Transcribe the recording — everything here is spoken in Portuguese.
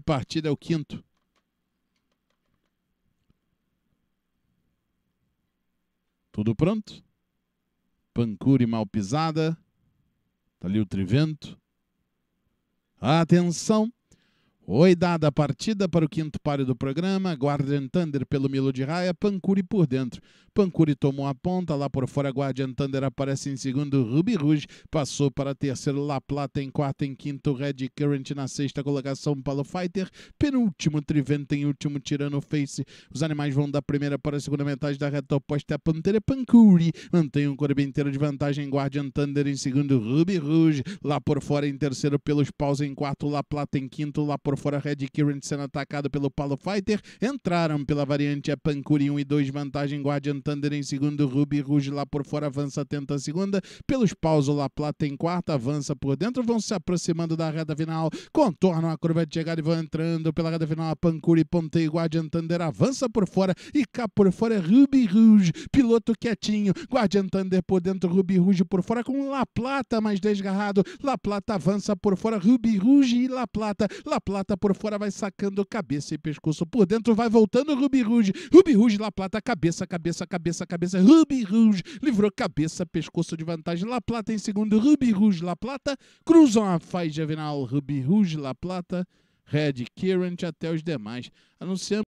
partida é o quinto. Tudo pronto? Pancuri mal pisada. Tá ali o Trivento. Atenção! Oi, dada a partida para o quinto páreo do programa, Guardian Thunder pelo Milo de Raia, Pancuri por dentro. Pancuri tomou a ponta, lá por fora Guardian Thunder aparece em segundo, Ruby Rouge passou para terceiro, La Plata em quarto, em quinto, Red Current na sexta colocação, Palo Fighter, penúltimo, Trivento em último, tirando o Face. Os animais vão da primeira para a segunda metade da reta oposta, a Pantera Pancuri mantém um corpo inteiro de vantagem, Guardian Thunder em segundo, Ruby Rouge, lá por fora em terceiro, pelos paus em quarto, La Plata em quinto, lá por por fora Red Kieran sendo atacado pelo Palo Fighter, entraram pela variante a Pancuri 1 e 2, vantagem Guardian Thunder em segundo, Ruby Rouge lá por fora avança, tenta a segunda, pelos paus o La Plata em quarta, avança por dentro, vão se aproximando da reta final, contornam a curva de chegada e vão entrando pela reta final a Pancuri, Pontei, Guardian Thunder avança por fora e cá por fora é Ruby Rouge, piloto quietinho, Guardian Thunder por dentro, Ruby Rouge por fora com La Plata mais desgarrado, La Plata avança por fora, Ruby Rouge e La Plata, La Plata Plata por fora, vai sacando cabeça e pescoço por dentro, vai voltando Ruby Rouge, Ruby Rouge, La Plata, cabeça, cabeça, cabeça, cabeça, Ruby Rouge, livrou cabeça, pescoço de vantagem, La Plata em segundo, Ruby Rouge, La Plata, cruzam a faixa final, Ruby Rouge, La Plata, Red Current até os demais. Anunciamos